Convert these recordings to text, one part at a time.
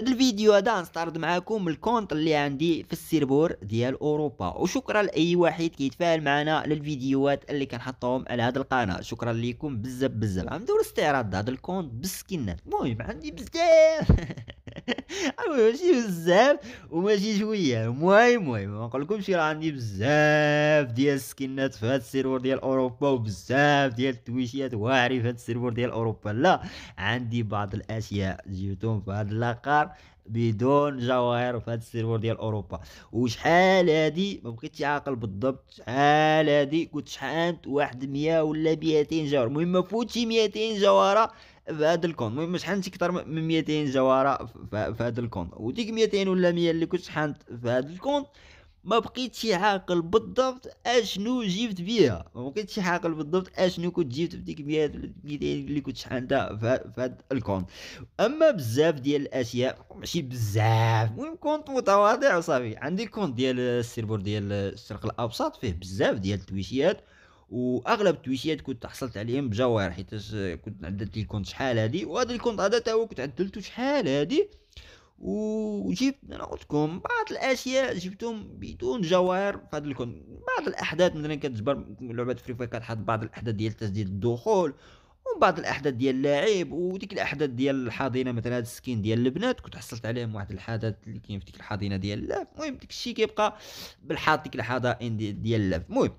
هذا الفيديو هذا نستعرض معاكم الكونت اللي عندي في السيربور ديال اوروبا وشكرا لاي واحد كيتفاعل معنا للفيديوهات اللي كنحطهم على هذا القناه شكرا لكم بزاف بزاف غنديروا استعراض هذا الكونت بسكنات المهم عندي بزاف ماشي بزاف وماشي شويه المهم المهم ما نقولكمش راه عندي بزاف ديال السكنات في هذا السيرفر ديال اوروبا وبزاف ديال التويشيات واعري في هذا السيرفر ديال اوروبا لا عندي بعض الاشياء جبتهم في هذا اللقار بدون جواهر في هذا السيرفر ديال اوروبا وشحال هادي ما بقيتش عاقل بالضبط شحال هادي كنت شحال واحد 100 ولا 200 جوهر المهم ما فوتش 200 جوهره في هذا الكون المهم شحنت اكثر من 200 جواره في هذا الكون وديك 200 ولا 100 اللي كنت شحنت في هذا الكون ما بقيتش عاقل بالضبط اشنو جبت بيها ما بقيتش عاقل بالضبط اشنو كنت جبت بديك 100 اللي كنت شحنتها في هذا الكون اما بزاف ديال الاشياء ماشي بزاف المهم كونت متواضع وصافي عندي كونت ديال السيرفر ديال الشرق الاوسط فيه بزاف ديال التويشيات واغلب التويتيات كنت حصلت عليهم بجوار حيت كنت عدلت الكونت شحال هادي وهذا الكونت هذا تا كنت عدلته شحال هادي وجبت انا قلت لكم بعض الاشياء جبتهم بدون جوار في هذا الكونت بعض الاحداث مثلا كتجبر لعبه فري فاير كتحط بعض الاحداث ديال تسديد الدخول ومن بعض الاحداث ديال اللاعب وديك الاحداث ديال الحاضنه مثلا هذا السكين ديال البنات كنت حصلت عليهم واحد الحادث اللي كاين في ديك الحاضنه ديال اللاعب المهم داك الشيء كيبقى بالحاط ديك الحضائن ديال اللاعب المهم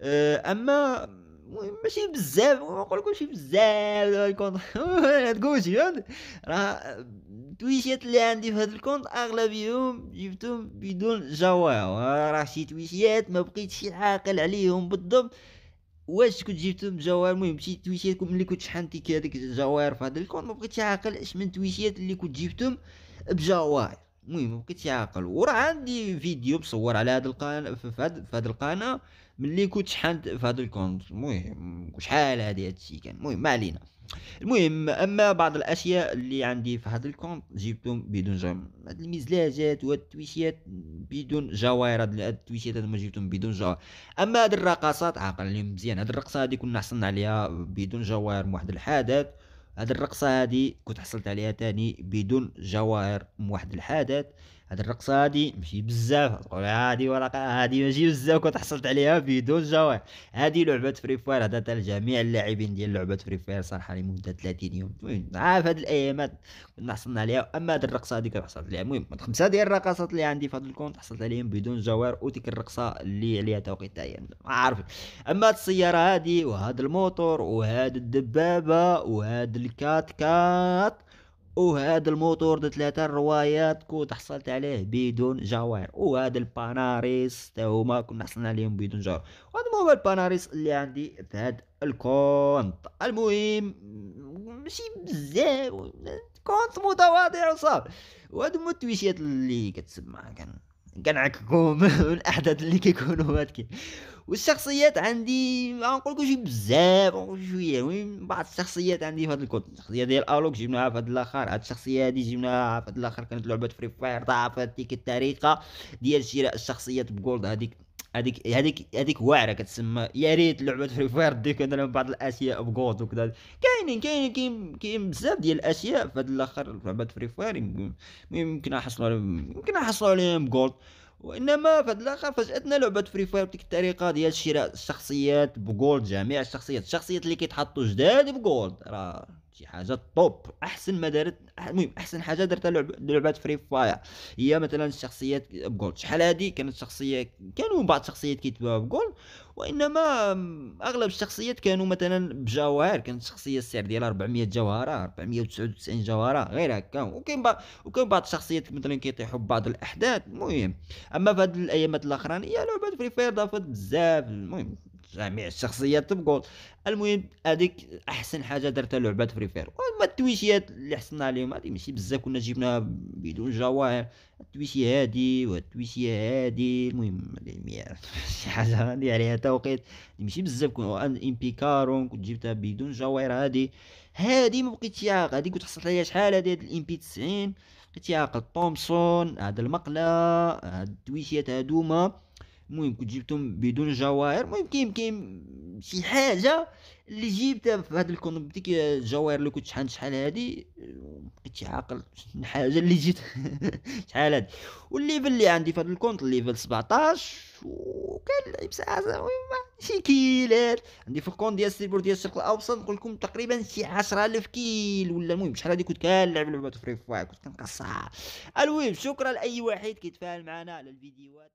آه، اما ماشي بزاف نقول لكم شي بزاف الكونت تقول شي راه التويشات اللي عندي في هذا الكونت اغلبيهم جبتهم بدون جواب راه شي تويشات ما بقيتش عاقل عليهم بالضبط واش كنت جبتهم بجواهر المهم شي تويشات ملي كنت شحنتي هذيك الجوار في هذا الكونت ما بغيتش عاقل اش من تويشيات اللي كنت جبتهم بجواهر المهم ما عاقل وراه عندي فيديو مصور على هاد القناه في هذا القناه ملي كنت شحنت في هذا الكونت المهم شحال هادي هادشي كان المهم ما علينا المهم اما بعض الاشياء اللي عندي في هذا الكونت جبتهم بدون جوائر هاد المزلاجات وهاد التويشيات بدون جوائر هاد التويشيات هادو جبتهم بدون جوائر اما هاد الرقصات عاقل عليهم مزيان هاد الرقصه هادي كنا حصلنا عليها بدون جوائر من واحد الحدث هاد الرقصه هادي كنت حصلت عليها تاني بدون جواهر من واحد الحدث هاد الرقصة هادي ماشي بزاف تقول هادي ورقة هادي ماشي بزاف كنت حصلت عليها بدون جواب هادي لعبة فري فاير هداتها لجميع اللاعبين ديال لعبة فري فاير صراحة لمدة 30 يوم المهم عارف هاد الأيامات كنا حصلنا عليها أما هاد الرقصة هادي كنت حصلت عليها المهم خمسة ديال الرقصات اللي عندي في هاد الكونت حصلت عليهم بدون أو وديك الرقصة اللي عليها توقيت تاعي ما عارف أما هاد السيارة هادي وهاد الموتور وهاد الدبابة وهاد الكات كات وهذا الموتور د ثلاثة الروايات كنت حصلت عليه بدون جواهر وهذا الباناريس تا هما كنا حصلنا عليهم بدون جواهر وهذا هو الباناريس اللي عندي في هذا الكونت المهم ماشي بزاف كونت متواضع وصافي وهذا هما اللي كتسمع كان كنعككم من الاحداث اللي كيكونوا هادكي والشخصيات عندي ما نقولكوش بزاف شويه المهم بعض الشخصيات عندي في هذا الكود الشخصيه ديال الوك جبناها في هذا الاخر هاد الشخصيه هادي جبناها في هذا الاخر كانت لعبه فري فاير ضاعفه ديك الطريقه ديال شراء الشخصيات بجولد هذيك هذيك هذيك هذيك واعره كتسمى يا ريت لعبه فري فاير ديك انا بعض الاشياء بجولد وكذا كاينين كاينين كاين كاين بزاف ديال الاشياء في هذا الاخر لعبه فري فاير يمكن يمكن نحصلوا يمكن نحصلوا عليهم بجولد وانما في الاخر فجاتنا لعبه فري فاير بديك الطريقه ديال شراء الشخصيات بجولد جميع الشخصيات الشخصيات اللي كيتحطوا جداد بجولد راه شي حاجه طوب احسن ما دارت المهم احسن حاجه درتها لعبه فري فاير هي مثلا الشخصيات بجولد شحال هادي كانت شخصيه كانوا بعض الشخصيات كيتباعوا بجولد وانما اغلب الشخصيات كانوا مثلا بجواهر كانت الشخصيه السعر ديالها 400 جوهره 499 جوهره غير هكا وكاين بعض وكاين بعض الشخصيات مثلا كيطيحوا ببعض الاحداث المهم اما في هاد الايامات الاخرانيه لعبه فري فاير ضافت بزاف المهم جميع الشخصيات تبقول المهم هذيك احسن حاجه درتها لعبه فري فاير وما التويشيات اللي حصلنا عليهم هذه ماشي بزاف كنا جبناها بدون جواهر التويشيه هادي والتويشيه هادي المهم شي حاجه اللي عليها توقيت ماشي بزاف كنا امبيكارون كنت جبتها بدون جواهر هادي هادي ما بقيتش يا هادي كنت حصلت عليها شحال هادي هاد بي 90 بقيت عاق تومسون هاد المقله هاد التويشيات هادوما المهم كنت جبتهم بدون جواهر المهم كاين كاين شي حاجه اللي جبتها في هذا الكونوب ديك الجواهر اللي كنت شحال شحال هادي بقيت عاقل الحاجه اللي جيت شحال هادي والليفل اللي عندي في هذا الكونت الليفل 17 وكان لعب ساعه شي كيلات عندي في الكونت ديال السيبور ديال الشرق الاوسط نقول لكم تقريبا شي 10000 كيل ولا المهم شحال هادي كنت كنلعب لعبه فري فاير كنت كنقصها المهم شكرا لاي واحد كيتفاعل معنا على الفيديوهات